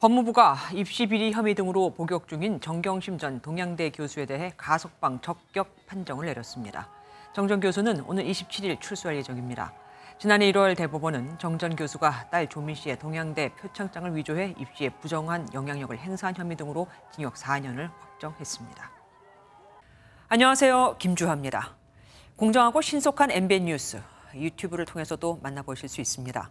법무부가 입시 비리 혐의 등으로 복역 중인 정경심 전 동양대 교수에 대해 가석방 적격 판정을 내렸습니다. 정전 교수는 오늘 27일 출소할 예정입니다. 지난해 1월 대법원은 정전 교수가 딸 조민 씨의 동양대 표창장을 위조해 입시에 부정한 영향력을 행사한 혐의 등으로 징역 4년을 확정했습니다. 안녕하세요. 김주화입니다. 공정하고 신속한 MBN 뉴스, 유튜브를 통해서도 만나보실 수 있습니다.